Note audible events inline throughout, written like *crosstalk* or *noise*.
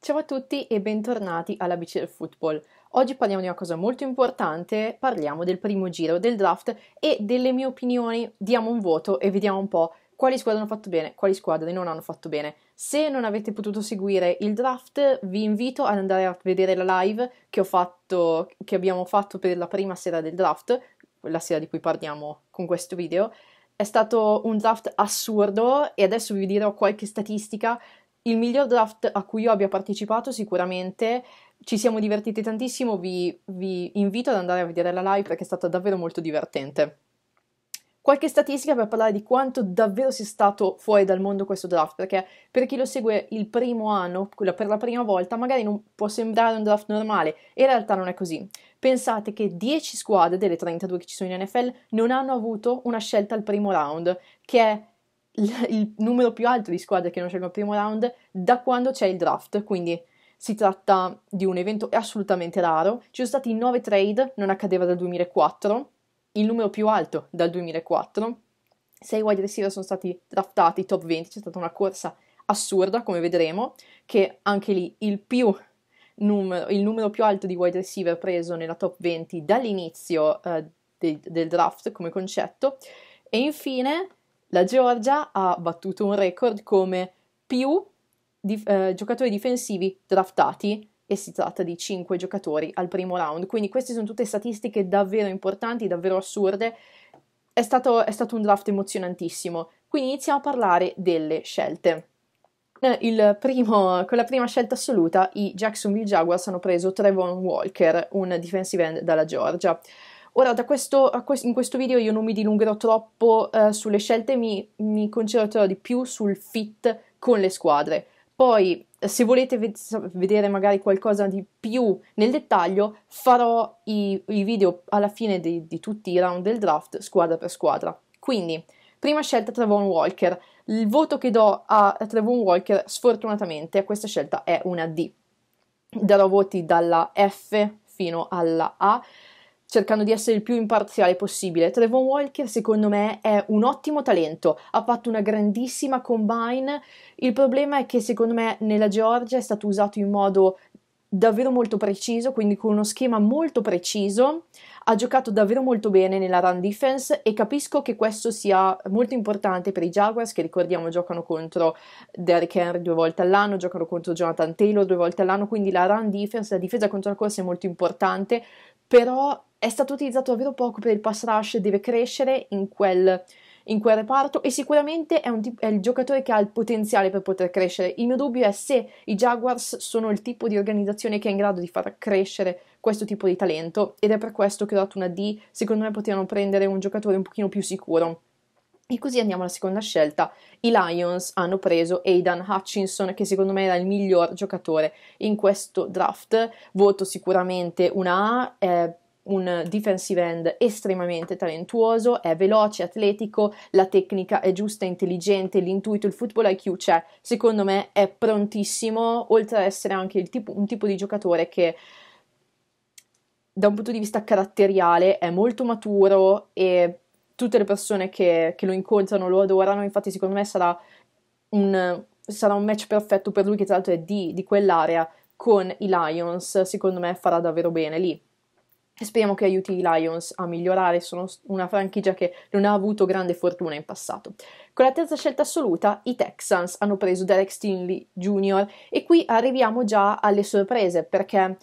Ciao a tutti e bentornati alla BC del Football. Oggi parliamo di una cosa molto importante, parliamo del primo giro del draft e delle mie opinioni, diamo un voto e vediamo un po' quali squadre hanno fatto bene, quali squadre non hanno fatto bene. Se non avete potuto seguire il draft, vi invito ad andare a vedere la live che, fatto, che abbiamo fatto per la prima sera del draft, la sera di cui parliamo con questo video. È stato un draft assurdo e adesso vi dirò qualche statistica il miglior draft a cui io abbia partecipato sicuramente. Ci siamo divertiti tantissimo, vi, vi invito ad andare a vedere la live perché è stata davvero molto divertente qualche statistica per parlare di quanto davvero sia stato fuori dal mondo questo draft, perché per chi lo segue il primo anno, per la prima volta, magari non può sembrare un draft normale, in realtà non è così. Pensate che 10 squadre delle 32 che ci sono in NFL non hanno avuto una scelta al primo round, che è l- il numero più alto di squadre che non scelgono il primo round da quando c'è il draft, quindi si tratta di un evento assolutamente raro. Ci sono stati 9 trade, non accadeva dal 2004, il numero più alto dal 2004. 6 wide receiver sono stati draftati top 20, c'è stata una corsa assurda, come vedremo, che anche lì il, più numero, il numero più alto di wide receiver preso nella top 20 dall'inizio eh, de- del draft come concetto. E infine la Georgia ha battuto un record come più di, eh, giocatori difensivi draftati e si tratta di 5 giocatori al primo round. Quindi queste sono tutte statistiche davvero importanti, davvero assurde. È stato, è stato un draft emozionantissimo. Quindi iniziamo a parlare delle scelte. Eh, primo, con la prima scelta assoluta i Jacksonville Jaguars hanno preso Trevon Walker, un defensive end dalla Georgia. Ora, questo, questo, in questo video io non mi dilungherò troppo eh, sulle scelte, mi, mi concentrerò di più sul fit con le squadre. Poi, se volete ved- vedere magari qualcosa di più nel dettaglio, farò i, i video alla fine di, di tutti i round del draft, squadra per squadra. Quindi, prima scelta Trevon Walker. Il voto che do a Trevon Walker, sfortunatamente, a questa scelta è una D. Darò voti dalla F fino alla A cercando di essere il più imparziale possibile. Trevon Walker, secondo me, è un ottimo talento, ha fatto una grandissima combine. Il problema è che, secondo me, nella Georgia è stato usato in modo davvero molto preciso, quindi con uno schema molto preciso. Ha giocato davvero molto bene nella run defense e capisco che questo sia molto importante per i Jaguars che ricordiamo giocano contro Derrick Henry due volte all'anno, giocano contro Jonathan Taylor due volte all'anno, quindi la run defense, la difesa contro la corsa è molto importante, però è stato utilizzato davvero poco per il pass rush, deve crescere in quel, in quel reparto e sicuramente è, tip- è, il giocatore che ha il potenziale per poter crescere. Il mio dubbio è se i Jaguars sono il tipo di organizzazione che è in grado di far crescere questo tipo di talento ed è per questo che ho dato una D, secondo me potevano prendere un giocatore un pochino più sicuro. E così andiamo alla seconda scelta. I Lions hanno preso Aidan Hutchinson, che secondo me era il miglior giocatore in questo draft. Voto sicuramente una A. Eh, un defensive end estremamente talentuoso, è veloce, atletico, la tecnica è giusta, intelligente, l'intuito, il football IQ c'è, secondo me è prontissimo, oltre ad essere anche tipo, un tipo di giocatore che da un punto di vista caratteriale è molto maturo e tutte le persone che, che lo incontrano lo adorano, infatti secondo me sarà un, sarà un match perfetto per lui che tra l'altro è di, di quell'area con i Lions, secondo me farà davvero bene lì. E speriamo che aiuti i Lions a migliorare, sono una franchigia che non ha avuto grande fortuna in passato. Con la terza scelta assoluta, i Texans hanno preso Derek Stinley Jr. e qui arriviamo già alle sorprese perché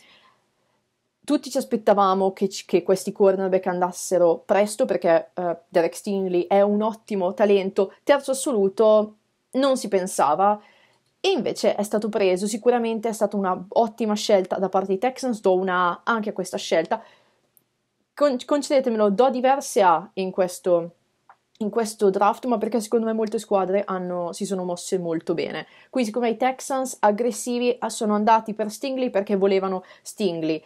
tutti ci aspettavamo che, che questi cornerback andassero presto perché uh, Derek Stinley è un ottimo talento, terzo assoluto non si pensava, e invece è stato preso, sicuramente è stata un'ottima scelta da parte dei Texans, do una anche a questa scelta, con- concedetemelo, do diverse A in questo, in questo draft, ma perché secondo me molte squadre hanno, si sono mosse molto bene. Qui, siccome i Texans aggressivi ah, sono andati per Stingley perché volevano Stingley.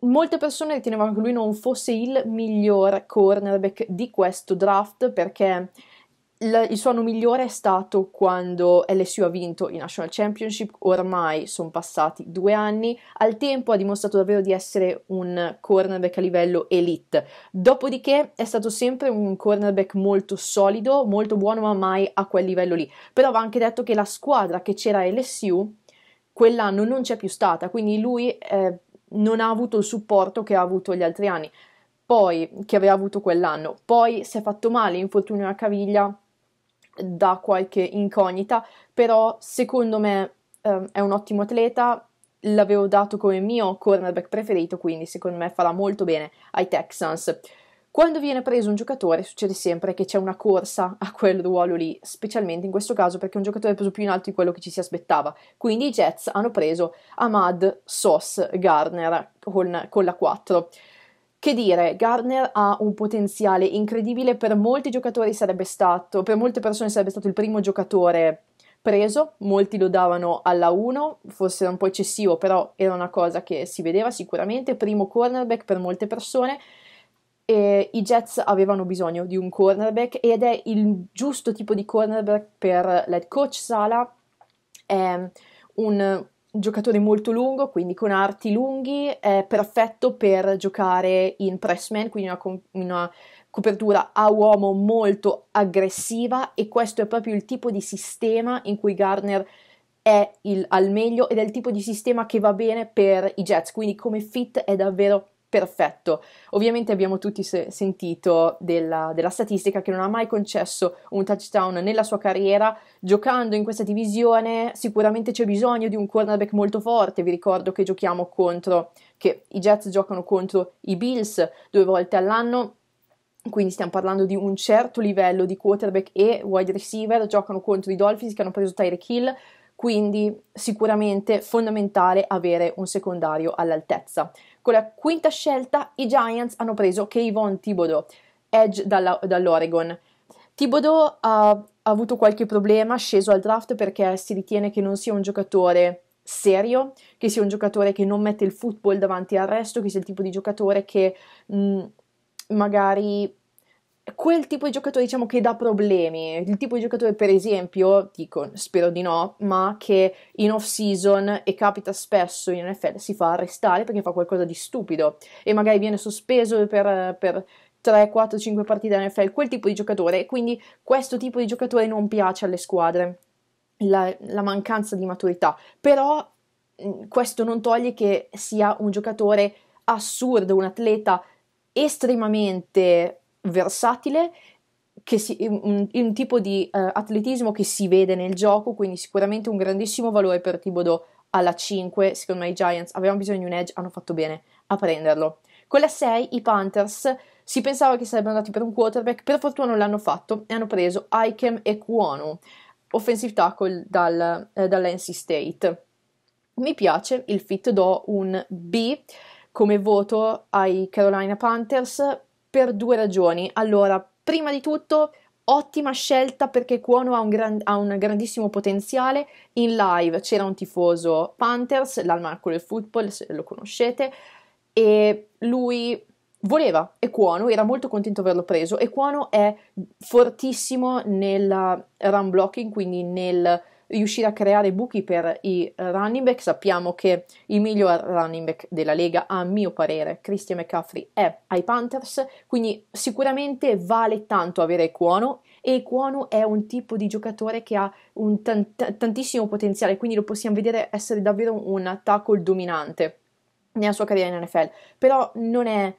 Molte persone ritenevano che lui non fosse il miglior cornerback di questo draft perché la, il suono migliore è stato quando LSU ha vinto i National Championship, ormai sono passati due anni, al tempo ha dimostrato davvero di essere un cornerback a livello elite, dopodiché è stato sempre un cornerback molto solido, molto buono ma mai a quel livello lì, però va anche detto che la squadra che c'era LSU quell'anno non c'è più stata, quindi lui eh, non ha avuto il supporto che ha avuto gli altri anni. Poi, che aveva avuto quell'anno, poi si è fatto male, infortunio alla caviglia, da qualche incognita, però secondo me um, è un ottimo atleta, l'avevo dato come mio cornerback preferito, quindi secondo me farà molto bene ai Texans. Quando viene preso un giocatore succede sempre che c'è una corsa a quel ruolo lì, specialmente in questo caso perché un giocatore è preso più in alto di quello che ci si aspettava. Quindi i Jets hanno preso Ahmad Sos Garner con, con la 4. Che dire, Gardner ha un potenziale incredibile, per molti giocatori sarebbe stato, per molte persone sarebbe stato il primo giocatore preso, molti lo davano alla 1, forse era un po' eccessivo, però era una cosa che si vedeva sicuramente, primo cornerback per molte persone. E I Jets avevano bisogno di un cornerback ed è il giusto tipo di cornerback per l'head coach Sala. È un, giocatore molto lungo, quindi con arti lunghi, è perfetto per giocare in pressman, quindi una, una, copertura a uomo molto aggressiva e questo è proprio il tipo di sistema in cui Garner è il, al meglio ed è il tipo di sistema che va bene per i Jets, quindi come fit è davvero perfetto. Ovviamente abbiamo tutti se- sentito della, della, statistica che non ha mai concesso un touchdown nella sua carriera. Giocando in questa divisione sicuramente c'è bisogno di un cornerback molto forte. Vi ricordo che giochiamo contro, che i Jets giocano contro i Bills due volte all'anno. Quindi stiamo parlando di un certo livello di quarterback e wide receiver. Giocano contro i Dolphins che hanno preso Tyreek Hill. Quindi sicuramente fondamentale avere un secondario all'altezza. Con la quinta scelta i Giants hanno preso Kayvon Thibodeau, edge dalla, dall'Oregon. Thibodeau ha, ha avuto qualche problema, sceso al draft perché si ritiene che non sia un giocatore serio, che sia un giocatore che non mette il football davanti al resto, che sia il tipo di giocatore che mh, mm, magari quel tipo di giocatore diciamo che dà problemi, il tipo di giocatore per esempio, dico spero di no, ma che in off season e capita spesso in NFL si fa arrestare perché fa qualcosa di stupido e magari viene sospeso per, per 3, 4, 5 partite in NFL, quel tipo di giocatore, quindi questo tipo di giocatore non piace alle squadre, la, la mancanza di maturità, però mm, questo non toglie che sia un giocatore assurdo, un atleta estremamente versatile, si, un, un, tipo di uh, atletismo che si vede nel gioco, quindi sicuramente un grandissimo valore per Thibodeau alla 5, secondo me i Giants avevano bisogno di un edge, hanno fatto bene a prenderlo. Con la 6 i Panthers si pensava che sarebbero andati per un quarterback, per fortuna non l'hanno fatto e hanno preso Ikem e Cuono, offensive tackle dal, eh, dall'NC State. Mi piace il fit, do un B come voto ai Carolina Panthers per due ragioni. Allora, prima di tutto, ottima scelta perché Cuono ha un, gran, ha un grandissimo potenziale. In live c'era un tifoso Panthers, l'almanacco del football, se lo conoscete, e lui voleva Ecuono, era molto contento di averlo preso Ecuono è fortissimo nel run blocking, quindi nel riuscire a creare buchi per i running back. Sappiamo che il miglior running back della Lega, a mio parere, Christian McCaffrey, è ai Panthers, quindi sicuramente vale tanto avere Cuono e Cuono è un tipo di giocatore che ha un tant- tantissimo potenziale, quindi lo possiamo vedere essere davvero un tackle dominante nella sua carriera in NFL, però non è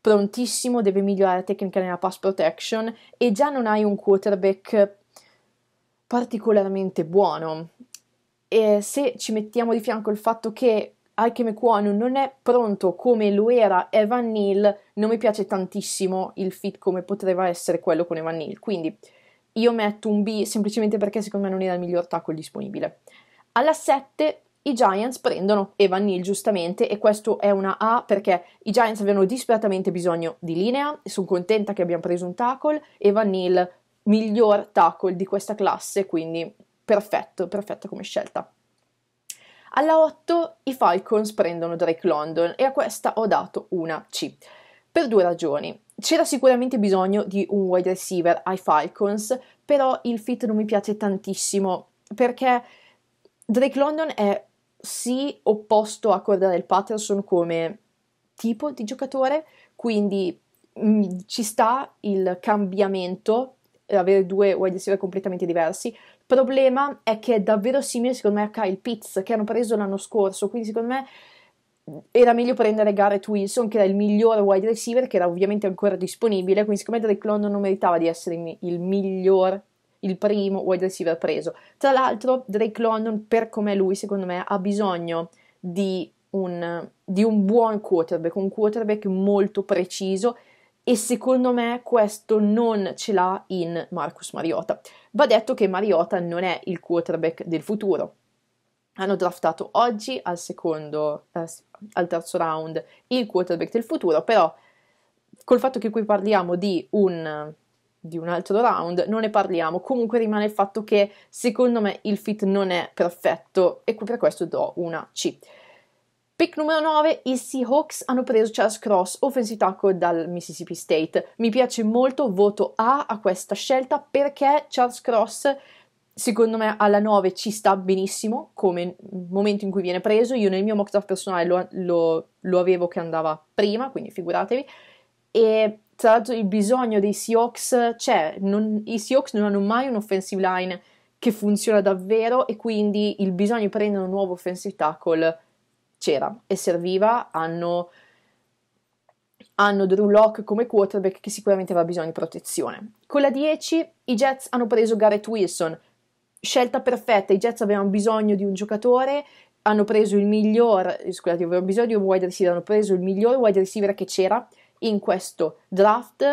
prontissimo, deve migliorare la tecnica nella pass protection e già non hai un quarterback particolarmente buono. E se ci mettiamo di fianco il fatto che Aikeme Kwon non è pronto come lo era Evan Neal, non mi piace tantissimo il fit come potrebbe essere quello con Evan Neal. Quindi io metto un B semplicemente perché secondo me non era il miglior tackle disponibile. Alla 7 i Giants prendono Evan Neal giustamente e questo è una A perché i Giants avevano disperatamente bisogno di linea, sono contenta che abbiamo preso un tackle, Evan Neal miglior tackle di questa classe, quindi perfetto, perfetto come scelta. Alla 8 i Falcons prendono Drake London e a questa ho dato una C. Per due ragioni. C'era sicuramente bisogno di un wide receiver ai Falcons, però il fit non mi piace tantissimo perché Drake London è sì opposto a Cordell Patterson come tipo di giocatore, quindi mh, mm, ci sta il cambiamento avere due wide receiver completamente diversi. Il problema è che è davvero simile, secondo me, a Kyle Pitts che hanno preso l'anno scorso. Quindi, secondo me, era meglio prendere Garrett Wilson, che era il migliore wide receiver, che era ovviamente ancora disponibile. Quindi, siccome Drake London non meritava di essere il miglior, il primo wide receiver preso. Tra l'altro, Drake London, per come lui, secondo me, ha bisogno di un, di un buon quarterback, un quarterback molto preciso e secondo me questo non ce l'ha in Marcus Mariota. Va detto che Mariota non è il quarterback del futuro. Hanno draftato oggi al secondo, eh, al terzo round il quarterback del futuro, però col fatto che qui parliamo di un, di un altro round non ne parliamo, comunque rimane il fatto che secondo me il fit non è perfetto e per questo do una C. Pick numero 9, i Seahawks hanno preso Charles Cross, offensive tackle dal Mississippi State. Mi piace molto, voto A a questa scelta perché Charles Cross secondo me alla 9 ci sta benissimo come momento in cui viene preso. Io nel mio mock draft personale lo, lo, lo avevo che andava prima, quindi figuratevi. E tra l'altro il bisogno dei Seahawks c'è, non, i Seahawks non hanno mai un offensive line che funziona davvero e quindi il bisogno di prendere un nuovo offensive tackle c'era e serviva, hanno, hanno Drew Locke come quarterback che sicuramente aveva bisogno di protezione. Con la 10 i Jets hanno preso Garrett Wilson, scelta perfetta, i Jets avevano bisogno di un giocatore, hanno preso il miglior, eh, scusate, avevano bisogno di un wide receiver, hanno preso il miglior wide receiver che c'era in questo draft,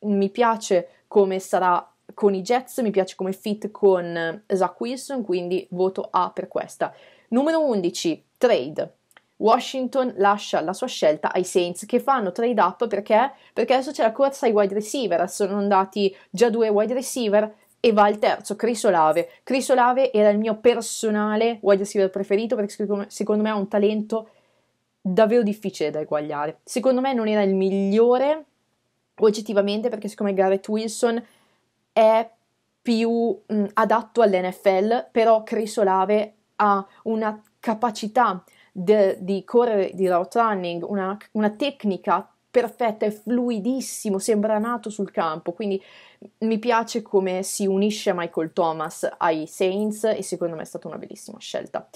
mi piace come sarà con i Jets, mi piace come fit con eh, Zach Wilson, quindi voto A per questa. Numero 11, trade. Washington lascia la sua scelta ai Saints che fanno trade up perché, perché adesso c'è la corsa ai wide receiver, sono andati già due wide receiver e va al terzo, Chris Olave. Chris Olave era il mio personale wide receiver preferito perché secondo me ha un talento davvero difficile da eguagliare. Secondo me non era il migliore oggettivamente perché siccome Garrett Wilson è più mh, adatto all'NFL, però Chris Olave ha una capacità de, di correre di route running, una, una tecnica perfetta, e fluidissimo, sembra nato sul campo, quindi mi piace come si unisce Michael Thomas ai Saints e secondo me è stata una bellissima scelta.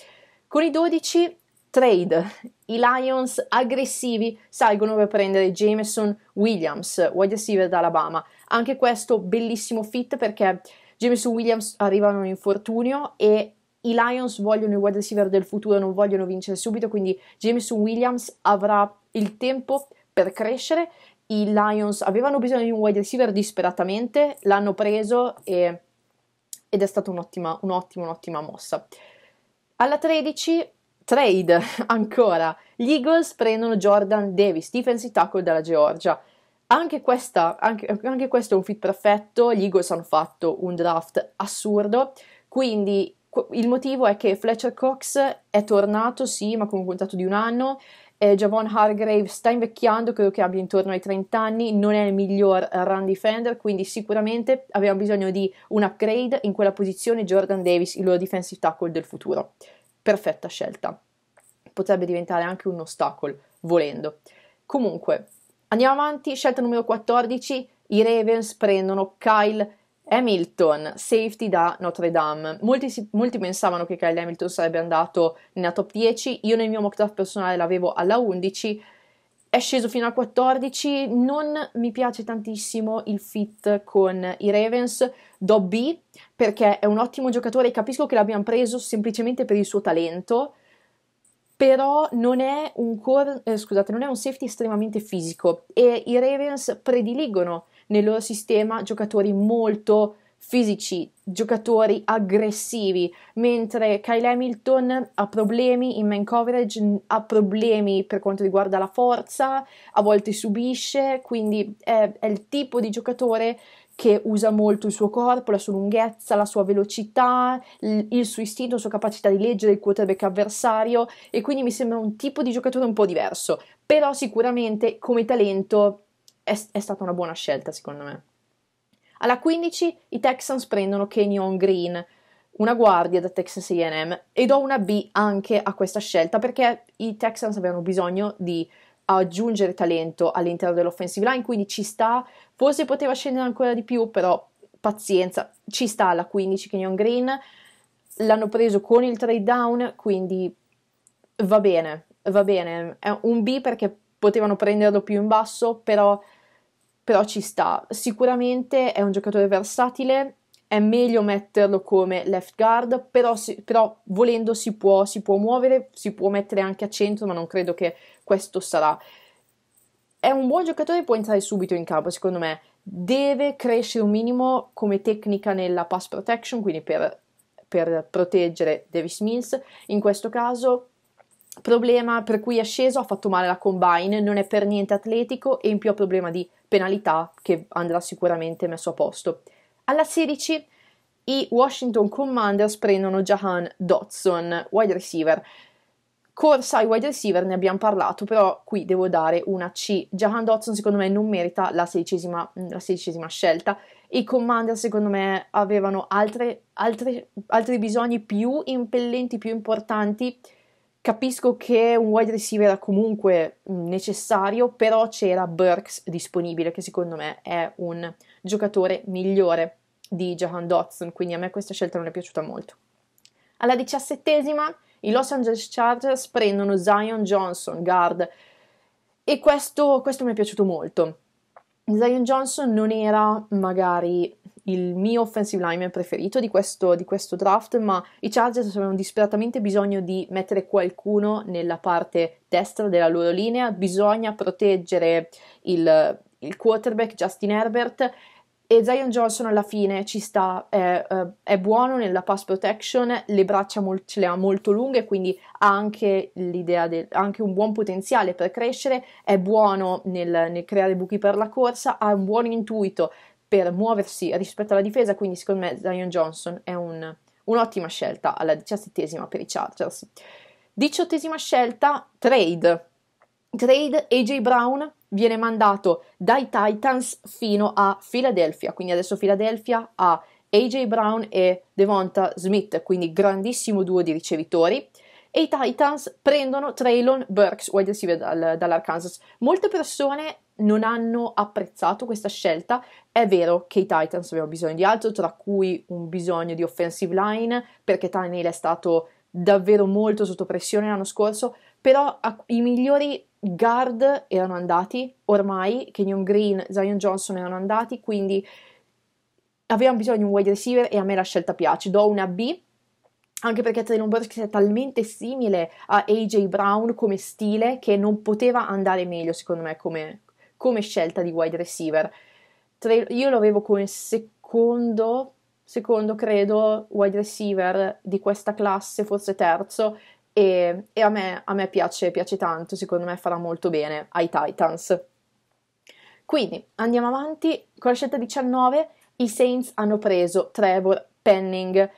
Con i 12 trade, i Lions aggressivi salgono per prendere Jameson Williams, wide receiver d'Alabama, anche questo bellissimo fit perché Jameson Williams arriva in un infortunio e i Lions vogliono i wide receiver del futuro, non vogliono vincere subito, quindi Jameson Williams avrà il tempo per crescere. I Lions avevano bisogno di un wide receiver disperatamente, l'hanno preso e, ed è stata un'ottima, un'ottima, un'ottima mossa. Alla 13 trade *laughs* ancora. Gli Eagles prendono Jordan Davis, defensive tackle della Georgia. Anche, questa, anche, anche, questo è un fit perfetto. Gli Eagles hanno fatto un draft assurdo. Quindi il motivo è che Fletcher Cox è tornato, sì, ma con un contratto di un anno. Eh, Javon Hargrave sta invecchiando, credo che abbia intorno ai 30 anni, non è il miglior run defender, quindi sicuramente abbiamo bisogno di un upgrade in quella posizione Jordan Davis, il loro defensive tackle del futuro. Perfetta scelta. Potrebbe diventare anche un ostacolo, volendo. Comunque, andiamo avanti, scelta numero 14, i Ravens prendono Kyle Hamilton, safety da Notre Dame. Molti, molti, pensavano che Kyle Hamilton sarebbe andato nella top 10, io nel mio mock draft personale l'avevo alla 11, è sceso fino a 14, non mi piace tantissimo il fit con i Ravens, do B perché è un ottimo giocatore capisco che l'abbiamo preso semplicemente per il suo talento, però non è un, cor- eh, scusate, non è un safety estremamente fisico e i Ravens prediligono nel loro sistema giocatori molto fisici, giocatori aggressivi, mentre Kyle Hamilton ha problemi in main coverage, ha problemi per quanto riguarda la forza, a volte subisce, quindi è, è il tipo di giocatore che usa molto il suo corpo, la sua lunghezza, la sua velocità, il suo istinto, la sua capacità di leggere il quarterback avversario e quindi mi sembra un tipo di giocatore un po' diverso, però sicuramente come talento è, è stata una buona scelta secondo me. Alla 15 i Texans prendono Kenyon Green, una guardia da Texas AM, e do una B anche a questa scelta perché i Texans avevano bisogno di aggiungere talento all'interno dell'offensive line, quindi ci sta, forse poteva scendere ancora di più, però pazienza, ci sta alla 15 Kenyon Green, l'hanno preso con il trade down, quindi va bene, va bene, è un B perché potevano prenderlo più in basso, però però ci sta. Sicuramente è un giocatore versatile, è meglio metterlo come left guard, però, si, però volendo si può, si può, muovere, si può mettere anche a centro, ma non credo che questo sarà. È un buon giocatore, può entrare subito in campo, secondo me. Deve crescere un minimo come tecnica nella pass protection, quindi per, per proteggere Davis Mills. In questo caso problema per cui è sceso, ha fatto male la combine, non è per niente atletico e in più ha problema di penalità che andrà sicuramente messo a posto. Alla 16 i Washington Commanders prendono Jahan Dodson, wide receiver. Corsa ai wide receiver ne abbiamo parlato, però qui devo dare una C. Jahan Dodson secondo me non merita la sedicesima, la sedicesima scelta. I commander secondo me avevano altre, altre, altri bisogni più impellenti, più importanti Capisco che un wide receiver era comunque necessario, però c'era Burks disponibile, che secondo me è un giocatore migliore di Jahan Dodson, quindi a me questa scelta non è piaciuta molto. Alla diciassettesima i Los Angeles Chargers prendono Zion Johnson, guard, e questo, questo mi è piaciuto molto. Zion Johnson non era magari il mio offensive lineman preferito di questo, di questo draft, ma i Chargers avevano disperatamente bisogno di mettere qualcuno nella parte destra della loro linea, bisogna proteggere il, il quarterback Justin Herbert e Zion Johnson alla fine ci sta, è, eh, è buono nella pass protection, le braccia mol- ce le ha molto lunghe, quindi ha anche, del, anche, un buon potenziale per crescere, è buono nel, nel creare buchi per la corsa, ha un buon intuito, per muoversi rispetto alla difesa, quindi secondo me Zion Johnson è un, un'ottima scelta alla diciassettesima per i Chargers. Diciottesima scelta, trade. Trade AJ Brown viene mandato dai Titans fino a Philadelphia, quindi adesso Philadelphia ha AJ Brown e Devonta Smith, quindi grandissimo duo di ricevitori e i Titans prendono Traylon Burks, wide receiver dal, dall'Arkansas. Molte persone non hanno apprezzato questa scelta. È vero che i Titans avevano bisogno di altro, tra cui un bisogno di offensive line, perché Tannehill è stato davvero molto sotto pressione l'anno scorso, però i migliori guard erano andati ormai, Kenyon Green, Zion Johnson erano andati, quindi avevano bisogno di un wide receiver e a me la scelta piace. Do una B anche perché Traylon Burks è talmente simile a AJ Brown come stile che non poteva andare meglio secondo me come, come scelta di wide receiver. Tre, io lo avevo come secondo, secondo credo, wide receiver di questa classe, forse terzo, e, e a me, a me piace, piace tanto, secondo me farà molto bene ai Titans. Quindi andiamo avanti, con la scelta 19 i Saints hanno preso Trevor Penning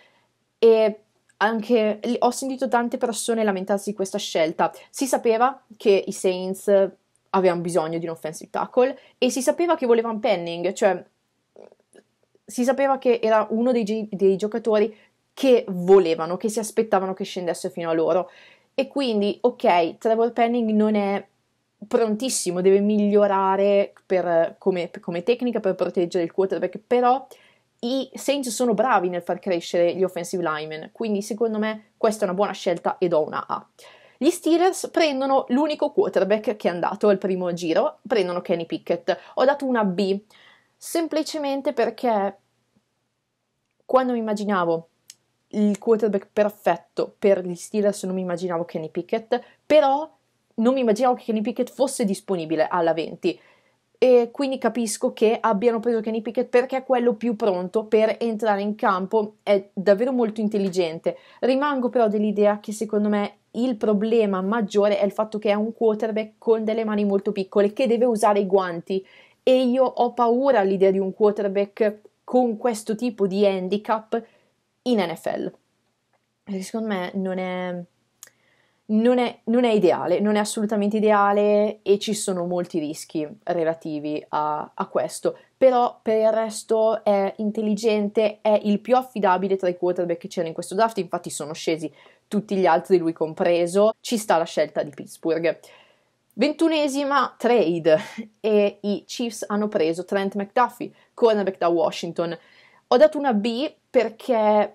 e anche, ho sentito tante persone lamentarsi di questa scelta. Si sapeva che i Saints eh, avevano bisogno di un offensive tackle e si sapeva che volevano Penning, cioè mm, si sapeva che era uno dei, gi- dei giocatori che volevano, che si aspettavano che scendesse fino a loro. E quindi, ok, Trevor Penning non è prontissimo, deve migliorare per, come, come, tecnica per proteggere il quarterback, però i Saints sono bravi nel far crescere gli offensive linemen, quindi secondo me questa è una buona scelta ed ho una A. Gli Steelers prendono l'unico quarterback che è andato al primo giro, prendono Kenny Pickett. Ho dato una B, semplicemente perché quando mi immaginavo il quarterback perfetto per gli Steelers non mi immaginavo Kenny Pickett, però non mi immaginavo che Kenny Pickett fosse disponibile alla 20 e quindi capisco che abbiano preso Kenny Pickett perché è quello più pronto per entrare in campo, è davvero molto intelligente. Rimango però dell'idea che secondo me il problema maggiore è il fatto che è un quarterback con delle mani molto piccole che deve usare i guanti e io ho paura all'idea di un quarterback con questo tipo di handicap in NFL. Perché secondo me non è non è, non è, ideale, non è assolutamente ideale e ci sono molti rischi relativi a, a questo, però per il resto è intelligente, è il più affidabile tra i quarterback che c'era in questo draft, infatti sono scesi tutti gli altri, lui compreso, ci sta la scelta di Pittsburgh. Ventunesima trade e i Chiefs hanno preso Trent McDuffie, cornerback da Washington. Ho dato una B perché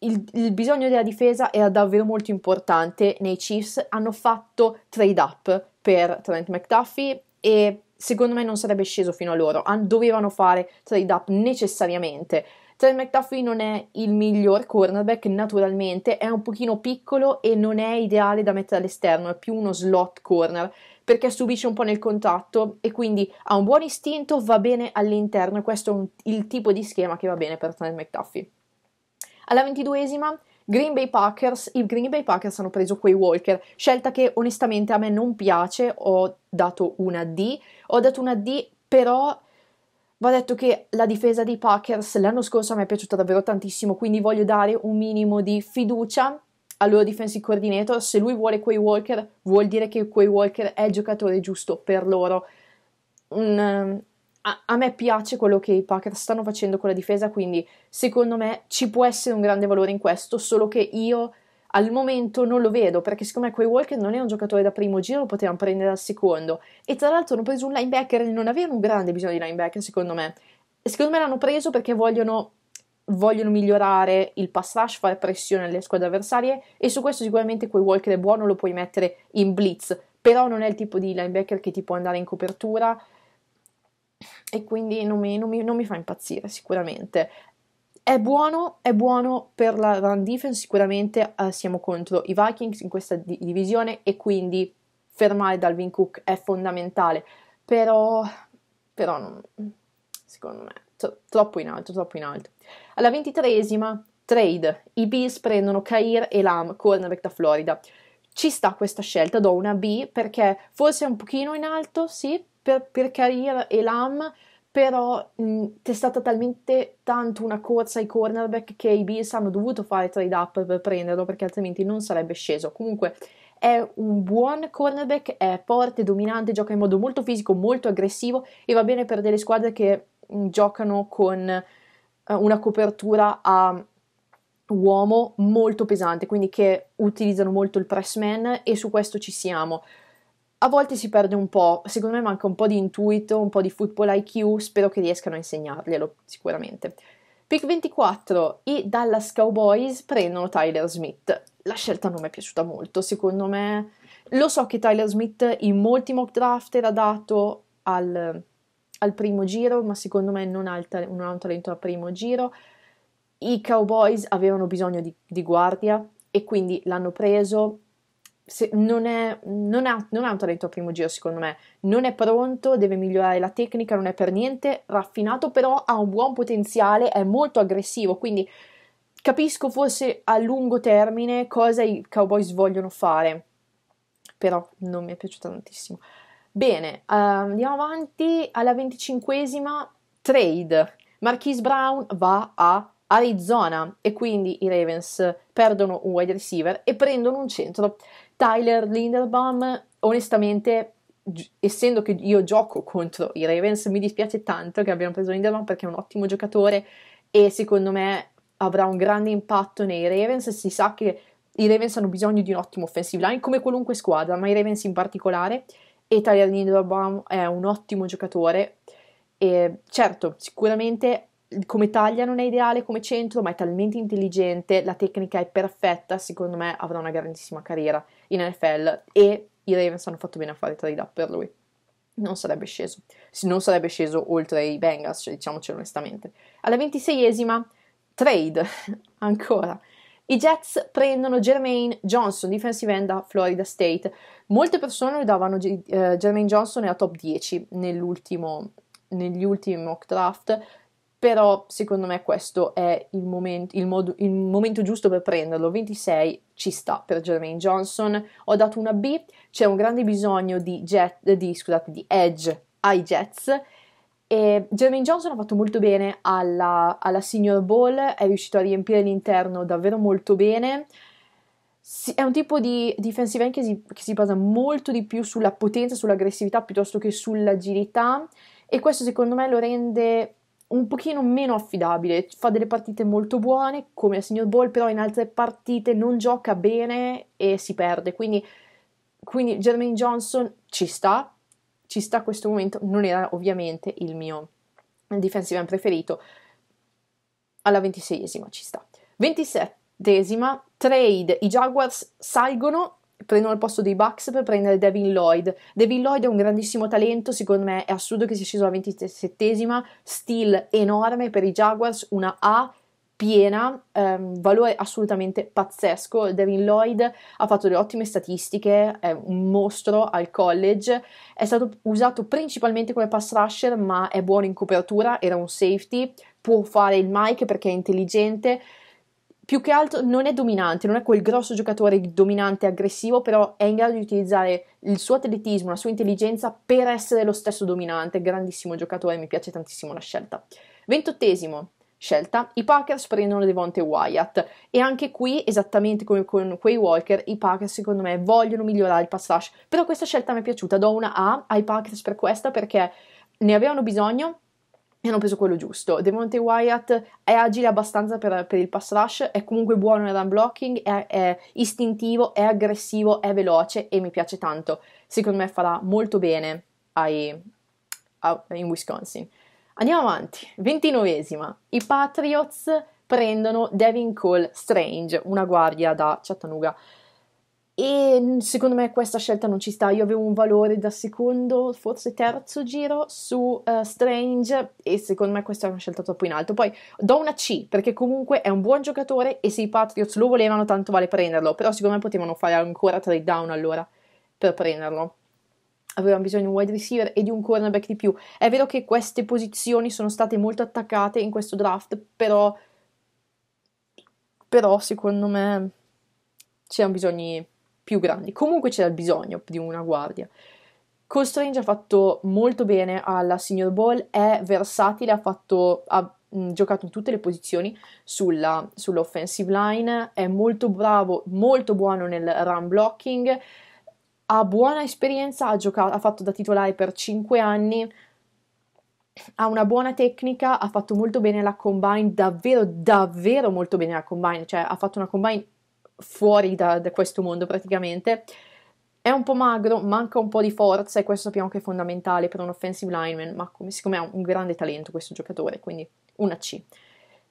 il, il, bisogno della difesa era davvero molto importante nei Chiefs, hanno fatto trade up per Trent McDuffie e secondo me non sarebbe sceso fino a loro, An- dovevano fare trade up necessariamente. Trent McDuffie non è il miglior cornerback naturalmente, è un pochino piccolo e non è ideale da mettere all'esterno, è più uno slot corner perché subisce un po' nel contatto e quindi ha un buon istinto, va bene all'interno e questo è un, il tipo di schema che va bene per Trent McDuffie. Alla ventiduesima Green Bay Packers, i Green Bay Packers hanno preso Quay Walker, scelta che onestamente a me non piace, ho dato una D, ho dato una D però va detto che la difesa dei Packers l'anno scorso mi è piaciuta davvero tantissimo, quindi voglio dare un minimo di fiducia al loro defensive coordinator, se lui vuole Quay Walker vuol dire che Quay Walker è il giocatore giusto per loro. Mm, a, me piace quello che i Packers stanno facendo con la difesa, quindi secondo me ci può essere un grande valore in questo, solo che io al momento non lo vedo perché siccome quei Walker non è un giocatore da primo giro, lo potevano prendere al secondo e tra l'altro hanno preso un linebacker e non avevano un grande bisogno di linebacker secondo me. Secondo me l'hanno preso perché vogliono vogliono migliorare il pass rush, fare pressione alle squadre avversarie e su questo sicuramente quei Walker è buono, lo puoi mettere in blitz, però non è il tipo di linebacker che ti può andare in copertura e quindi non mi, non mi, non mi fa impazzire sicuramente. È buono, è buono per la run defense, sicuramente eh, siamo contro i Vikings in questa di- divisione e quindi fermare Dalvin Cook è fondamentale, però, però non, secondo me tro- troppo in alto, troppo in alto. Alla ventitresima trade, i Bills prendono Kair e Lam, cornerback da Florida. Ci sta questa scelta, do una B perché forse è un pochino in alto, sì, per, per Career e Lam, però mh, c'è stata talmente tanto una corsa ai cornerback che i Bills hanno dovuto fare trade up per prenderlo perché altrimenti non sarebbe sceso. Comunque è un buon cornerback, è forte, dominante, gioca in modo molto fisico, molto aggressivo e va bene per delle squadre che mh, giocano con eh, una copertura a uomo molto pesante, quindi che utilizzano molto il press man e su questo ci siamo a volte si perde un po', secondo me manca un po' di intuito, un po' di football IQ, spero che riescano a insegnarglielo sicuramente. Pick 24, i Dallas Cowboys prendono Tyler Smith. La scelta non mi è piaciuta molto, secondo me. Lo so che Tyler Smith in molti mock draft era dato al, al primo giro, ma secondo me non ha, il, non ha, un talento al primo giro. I Cowboys avevano bisogno di, di guardia e quindi l'hanno preso non, è, non, ha, non, ha, un talento a primo giro, secondo me. Non è pronto, deve migliorare la tecnica, non è per niente raffinato, però ha un buon potenziale, è molto aggressivo. Quindi capisco forse a lungo termine cosa i Cowboys vogliono fare, però non mi è piaciuto tantissimo. Bene, uh, andiamo avanti alla venticinquesima trade. Marquise Brown va a Arizona e quindi i Ravens perdono un wide receiver e prendono un centro. Tyler Linderbaum, onestamente, gi- essendo che io gioco contro i Ravens, mi dispiace tanto che abbiano preso Linderbaum perché è un ottimo giocatore e secondo me avrà un grande impatto nei Ravens. Si sa che i Ravens hanno bisogno di un ottimo offensive line, come qualunque squadra, ma i Ravens in particolare. E Tyler Linderbaum è un ottimo giocatore. E certo, sicuramente come taglia non è ideale come centro, ma è talmente intelligente, la tecnica è perfetta, secondo me avrà una grandissima carriera in NFL e i Ravens hanno fatto bene a fare trade up per lui. Non sarebbe sceso, non sarebbe sceso oltre i Bengals, cioè, diciamocelo onestamente. Alla 26esima, trade, *laughs* ancora. I Jets prendono Jermaine Johnson, defensive end da Florida State. Molte persone lo davano uh, Jermaine Johnson nella top 10 nell'ultimo, negli ultimi mock draft però secondo me questo è il, moment, il, modo, il, momento giusto per prenderlo. 26 ci sta per Jermaine Johnson. Ho dato una B, c'è un grande bisogno di, jet, di, scusate, di edge ai Jets. E Jermaine Johnson ha fatto molto bene alla, alla Senior Ball, è riuscito a riempire l'interno davvero molto bene. Si, è un tipo di defensive end che si, che si basa molto di più sulla potenza, sull'aggressività piuttosto che sull'agilità e questo secondo me lo rende un pochino meno affidabile, fa delle partite molto buone come il signor Ball, però in altre partite non gioca bene e si perde. Quindi, quindi Jermaine Johnson ci sta, ci sta a questo momento, non era ovviamente il mio defensive end preferito, alla 26esima ci sta. 27esima, trade, i Jaguars salgono prendono il posto dei Bucks per prendere Devin Lloyd. Devin Lloyd è un grandissimo talento, secondo me è assurdo che sia sceso alla 27 Steel enorme per i Jaguars, una A piena, ehm, valore assolutamente pazzesco. Devin Lloyd ha fatto delle ottime statistiche, è un mostro al college, è stato usato principalmente come pass rusher, ma è buono in copertura, era un safety, può fare il mic perché è intelligente, più che altro non è dominante, non è quel grosso giocatore dominante e aggressivo, però è in grado di utilizzare il suo atletismo, la sua intelligenza per essere lo stesso dominante. Grandissimo giocatore, mi piace tantissimo la scelta. Ventottesimo scelta, i Packers prendono Devonte Wyatt e anche qui, esattamente come con quei Walker, i Packers secondo me vogliono migliorare il pass rush, però questa scelta mi è piaciuta, do una A ai Packers per questa perché ne avevano bisogno e hanno preso quello giusto. Devontae Wyatt è agile abbastanza per, per, il pass rush, è comunque buono nel run blocking, è, è, istintivo, è aggressivo, è veloce e mi piace tanto. Secondo me farà molto bene ai, in Wisconsin. Andiamo avanti, 29esima, I Patriots prendono Devin Cole Strange, una guardia da Chattanooga. E mm, secondo me questa scelta non ci sta. Io avevo un valore da secondo, forse terzo giro su uh, Strange e secondo me questa è una scelta troppo in alto. Poi do una C perché comunque è un buon giocatore e se i Patriots lo volevano tanto vale prenderlo, però secondo me potevano fare ancora trade down allora per prenderlo avevano bisogno di un wide receiver e di un cornerback di più. È vero che queste posizioni sono state molto attaccate in questo draft, però, però secondo me c'erano bisogni più grandi. Comunque c'era bisogno di una guardia. Cold Strange ha fatto molto bene alla Senior Ball, è versatile, ha, fatto, ha mh, mm, giocato in tutte le posizioni sulla, sull'offensive line, è molto bravo, molto buono nel run blocking, ha buona esperienza, ha, giocato, ha fatto da titolare per 5 anni, ha una buona tecnica, ha fatto molto bene la combine, davvero, davvero molto bene la combine, cioè ha fatto una combine fuori da, da, questo mondo praticamente. È un po' magro, manca un po' di forza e questo sappiamo che è fondamentale per un offensive lineman, ma come, siccome ha un grande talento questo giocatore, quindi una C.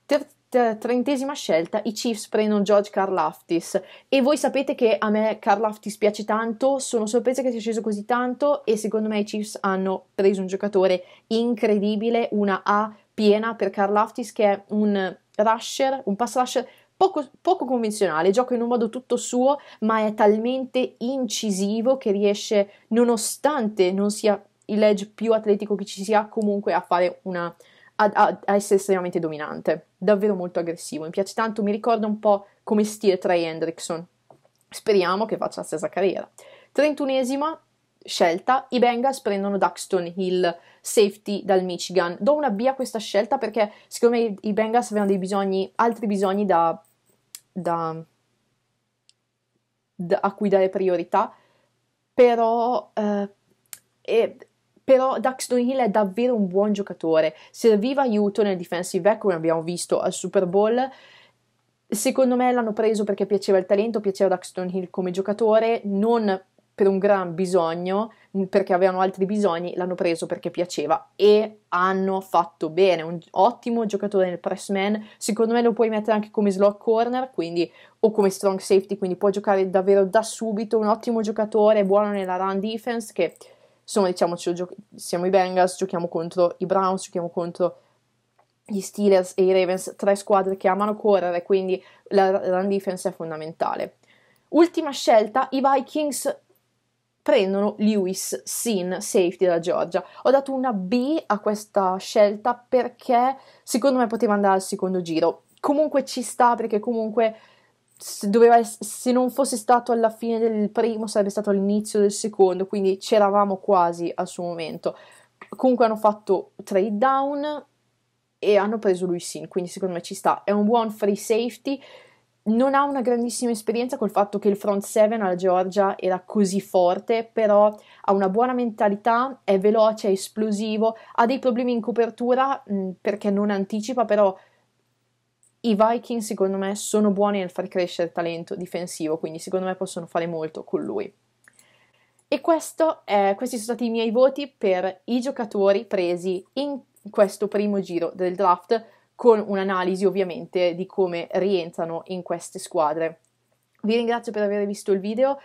Ter- ter- trentesima scelta, i Chiefs prendono George Karlaftis e voi sapete che a me Karlaftis piace tanto, sono sorpresa che sia sceso così tanto e secondo me i Chiefs hanno preso un giocatore incredibile, una A piena per Karlaftis che è un rusher, un pass rusher poco, poco convenzionale, gioca in un modo tutto suo, ma è talmente incisivo che riesce, nonostante non sia il ledge più atletico che ci sia, comunque a fare una, a, a, essere estremamente dominante, davvero molto aggressivo. Mi piace tanto, mi ricorda un po' come stile Trey Hendrickson. Speriamo che faccia la stessa carriera. 31esima scelta, i Bengals prendono Daxton Hill, safety dal Michigan. Do una B a questa scelta perché secondo me i Bengals avevano dei bisogni, altri bisogni da da, da, a cui dare priorità, però, eh, e, però Daxton Hill è davvero un buon giocatore, serviva aiuto nel defensive back come abbiamo visto al Super Bowl, secondo me l'hanno preso perché piaceva il talento, piaceva Daxton Hill come giocatore, non per un gran bisogno, perché avevano altri bisogni, l'hanno preso perché piaceva e hanno fatto bene. Un ottimo giocatore nel press man. Secondo me lo puoi mettere anche come slot corner, quindi o come strong safety, quindi può giocare davvero da subito. Un ottimo giocatore, buono nella run defense. Che insomma, diciamo, gio- siamo i Bengals, giochiamo contro i Browns, giochiamo contro gli Steelers e i Ravens, tre squadre che amano correre, quindi la run defense è fondamentale. Ultima scelta, i Vikings prendono Lewis Sin, safety da Georgia. Ho dato una B a questa scelta perché secondo me poteva andare al secondo giro. Comunque ci sta perché comunque se, essere, se non fosse stato alla fine del primo sarebbe stato all'inizio del secondo, quindi c'eravamo quasi al suo momento. Comunque hanno fatto trade down e hanno preso lui Sin, quindi secondo me ci sta. È un buon free safety non ha una grandissima esperienza col fatto che il front seven alla Georgia era così forte, però ha una buona mentalità, è veloce, è esplosivo, ha dei problemi in copertura mh, mm, perché non anticipa, però i Vikings secondo me sono buoni nel far crescere il talento difensivo, quindi secondo me possono fare molto con lui. E questo, è, questi sono stati i miei voti per i giocatori presi in questo primo giro del draft con un'analisi ovviamente di come rientrano in queste squadre. Vi ringrazio per aver visto il video.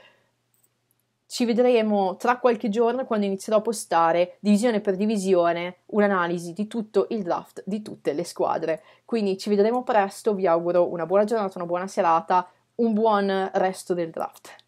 Ci vedremo tra qualche giorno quando inizierò a postare divisione per divisione un'analisi di tutto il draft di tutte le squadre. Quindi ci vedremo presto, vi auguro una buona giornata, una buona serata, un buon resto del draft.